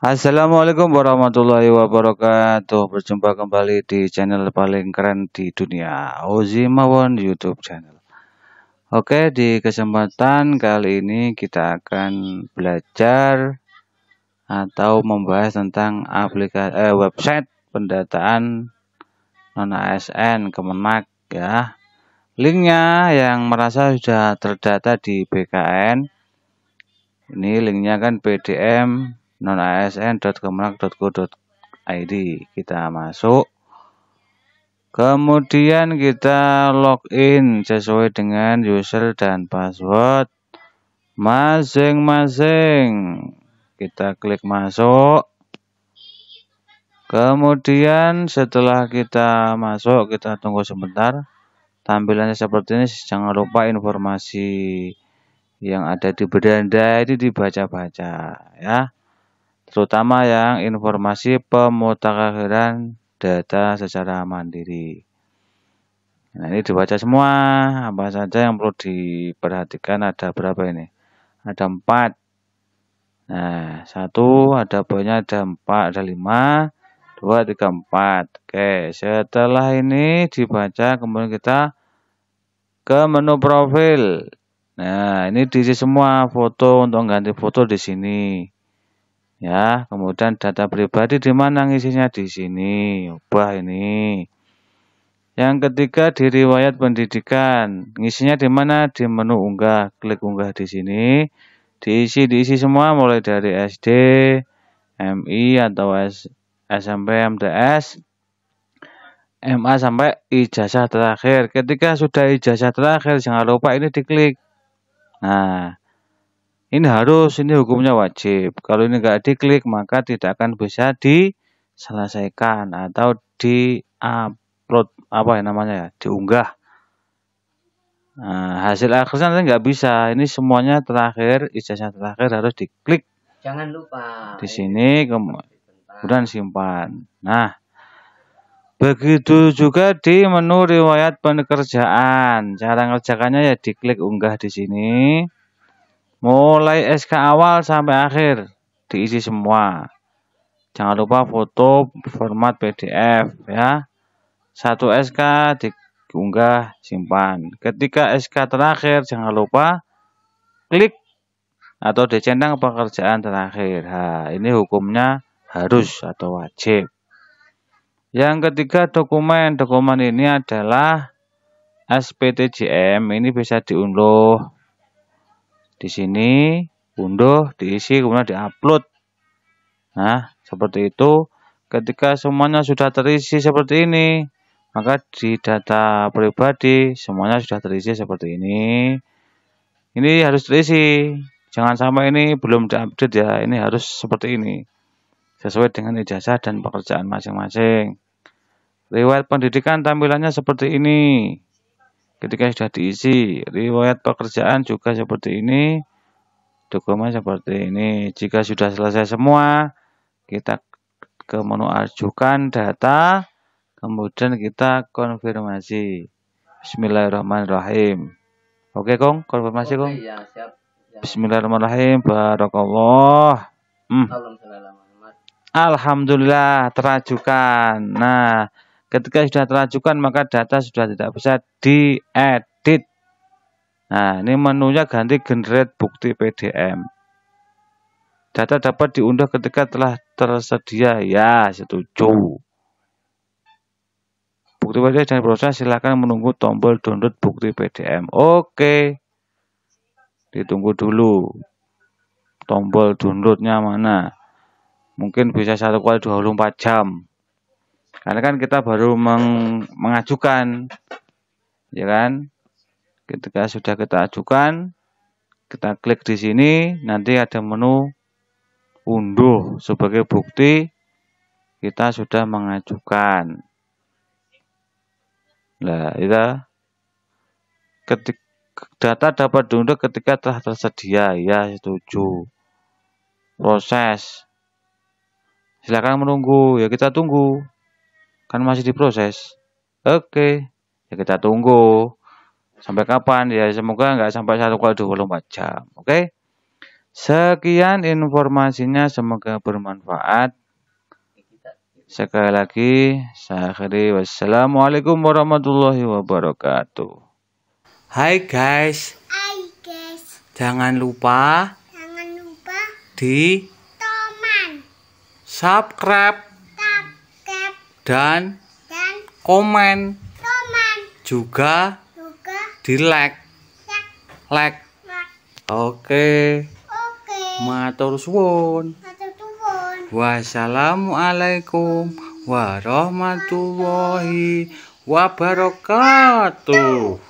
Assalamualaikum warahmatullahi wabarakatuh. Berjumpa kembali di channel paling keren di dunia, Ozi Mawon YouTube channel. Oke, di kesempatan kali ini kita akan belajar atau membahas tentang aplikasi eh, website pendataan non ASN Kemenak ya. Linknya yang merasa sudah terdata di BKN. Ini linknya kan PDM nonasn.kemenak.go.id kita masuk kemudian kita login sesuai dengan user dan password masing-masing kita klik masuk kemudian setelah kita masuk kita tunggu sebentar tampilannya seperti ini jangan lupa informasi yang ada di beranda ini dibaca-baca ya terutama yang informasi pemutakhiran data secara mandiri. Nah, ini dibaca semua, apa saja yang perlu diperhatikan ada berapa ini? Ada empat. Nah, satu ada banyak, ada empat, ada lima, dua, tiga, empat. Oke, setelah ini dibaca kemudian kita ke menu profil. Nah, ini diisi semua foto untuk ganti foto di sini ya kemudian data pribadi di mana ngisinya di sini ubah ini yang ketiga di riwayat pendidikan ngisinya di mana di menu unggah klik unggah di sini diisi diisi semua mulai dari SD MI atau S, SMP MTS MA sampai ijazah terakhir ketika sudah ijazah terakhir jangan lupa ini diklik nah ini harus, ini hukumnya wajib. Kalau ini nggak diklik, maka tidak akan bisa diselesaikan atau diupload apa ya namanya ya, diunggah. Nah, hasil akhirnya nanti nggak bisa. Ini semuanya terakhir, ijazah terakhir harus diklik. Jangan lupa. Di sini kemudian simpan. Nah, Begitu juga di menu riwayat pekerjaan. Cara ngerjakannya ya diklik unggah di sini mulai SK awal sampai akhir diisi semua jangan lupa foto format PDF ya satu SK diunggah simpan ketika SK terakhir jangan lupa klik atau dicentang pekerjaan terakhir nah, ini hukumnya harus atau wajib yang ketiga dokumen dokumen ini adalah SPTJM ini bisa diunduh di sini unduh diisi kemudian diupload nah seperti itu ketika semuanya sudah terisi seperti ini maka di data pribadi semuanya sudah terisi seperti ini ini harus terisi jangan sampai ini belum diupdate ya ini harus seperti ini sesuai dengan ijazah dan pekerjaan masing-masing riwayat pendidikan tampilannya seperti ini Ketika sudah diisi, riwayat pekerjaan juga seperti ini. Dokumen seperti ini. Jika sudah selesai semua, kita ke menu ajukan data, kemudian kita konfirmasi. Bismillahirrahmanirrahim. Oke, Kong, konfirmasi, Oke, Kong. Ya, ya. Bismillahirrahmanirrahim. Barakallah. Hmm. Alhamdulillah terajukan. Nah, Ketika sudah teracukan maka data sudah tidak bisa diedit. Nah, ini menunya ganti generate bukti PDM. Data dapat diunduh ketika telah tersedia. Ya, setuju. Bukti PDM dan proses silakan menunggu tombol download bukti PDM. Oke. Ditunggu dulu. Tombol downloadnya mana? Mungkin bisa satu kali 24 jam. Karena kan kita baru meng, mengajukan, ya kan? Ketika sudah kita ajukan, kita klik di sini, nanti ada menu unduh sebagai bukti kita sudah mengajukan. Nah, kita ya. ketik data dapat diunduh ketika telah tersedia. Ya, setuju. Proses. Silakan menunggu. Ya, kita tunggu. Kan masih diproses. Oke, ya kita tunggu. Sampai kapan ya? Semoga nggak sampai satu kali 24 jam. Oke. Sekian informasinya, semoga bermanfaat. Sekali lagi, saya akhiri. Wassalamualaikum warahmatullahi wabarakatuh. Hai guys. Hai guys. Jangan lupa. Jangan lupa. Di. Toman. Subscribe dan, dan komen, komen juga, juga di like ya. like, like. Ya. oke matur suwun wassalamualaikum warahmatullahi wabarakatuh